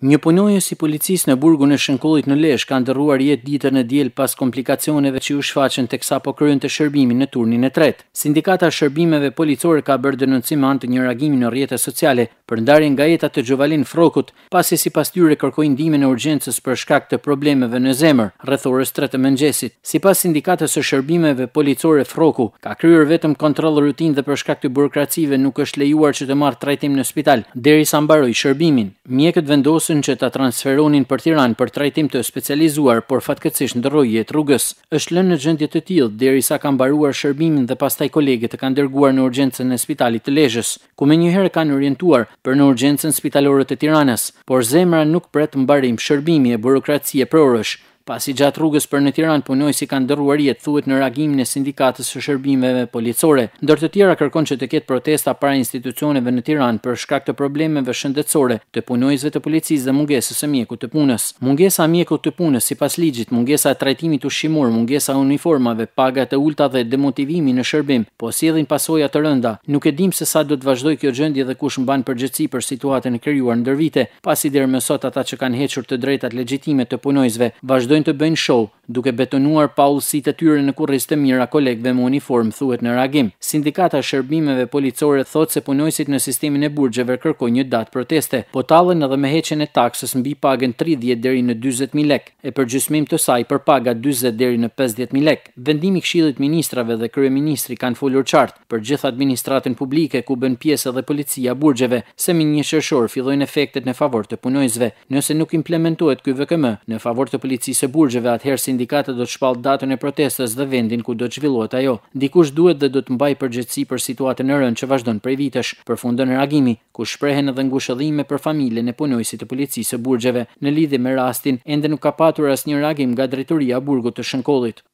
Një punojës i policisë në burgun e Shënkullit në Lesh ka ndërruar jetë ditër e diel pas komplikacioneve që u shfaqen të kësa po kryen të shërbimin në turnin e tret. Sindikata shërbimeve policore ka bërë denoncim antë një reagimi në rjetë sociale për ndarin nga jetat të gjovalin frokut, pasi si pas tyre kërkojnë ndime në urgjensës për shkak të problemeve në zemër, rrethorës të mëngjesit. Si pas sindikatës së shërbimeve policore froku, ka kryer vetëm kontrol rutin dhe për shkak të burokracive nuk është lejuar trajtim në spital, mbaroj shërbimin. Mjekët pyesën që ta transferonin për Tiranë për trajtim të specializuar, por fatkeqësisht ndroi jetë rrugës. Është lënë në gjendje të tillë derisa ka mbaruar shërbimin dhe pastaj kolegët e kanë dërguar në urgjencën e spitalit të Lezhës, ku më njëherë kanë orientuar për në urgjencën spitalore të Tiranës, por zemra nuk pret mbarim shërbimi e burokratësie prorësh, Pasi gjatë rrugës për në Tiran, punoj si kanë dërruar jetë thuet në ragim në sindikatës së shërbimeve policore. Ndër të tjera kërkon që të ketë protesta para institucioneve në Tiran për shkak të problemeve shëndetsore të punojzve të policisë dhe mungesës e mjeku të punës. Mungesa mjeku të punës si pas ligjit, mungesa e trajtimit ushqimor, mungesa uniformave, paga të ulta dhe demotivimi në shërbim, po edhin pasoja të rënda. Nuk e dim se sa do të vazhdoj kjo gjendje dhe kush mban përgjegjësi për situatën e krijuar ndër vite, pasi ata që kanë hequr të drejtat legjitime të vazhdojnë të bëjnë show, duke betonuar pa e tyre në kurriz të mira kolegëve me uniform thuhet në reagim. Sindikata e shërbimeve policore thotë se punojësit në sistemin e burgjeve kërkojnë një datë proteste, po tallen edhe me heqjen e taksës mbi pagën 30 deri në 40 mijë lekë e për gjysmim të saj për paga 40 deri në 50 mijë lekë. Vendimi i Këshillit të Ministrave dhe Kryeministri kanë folur qartë për gjithë administratën publike ku bën pjesë edhe policia burgjeve, se më një shërshor fillojnë efektet në favor të punojësve, nëse nuk implementohet ky VKM në favor të policisë se burgjeve atëherë sindikata do të shpall datën e protestës dhe vendin ku do të zhvillohet ajo. Dikush duhet dhe do të mbajë përgjegjësi për situatën e rënë që vazhdon prej vitesh, përfundon reagimi, ku shprehen edhe ngushëllime për familjen e punojësit të policisë së burgjeve. Në lidhje me rastin, ende nuk ka patur asnjë reagim nga drejtoria e burgut të Shënkollit.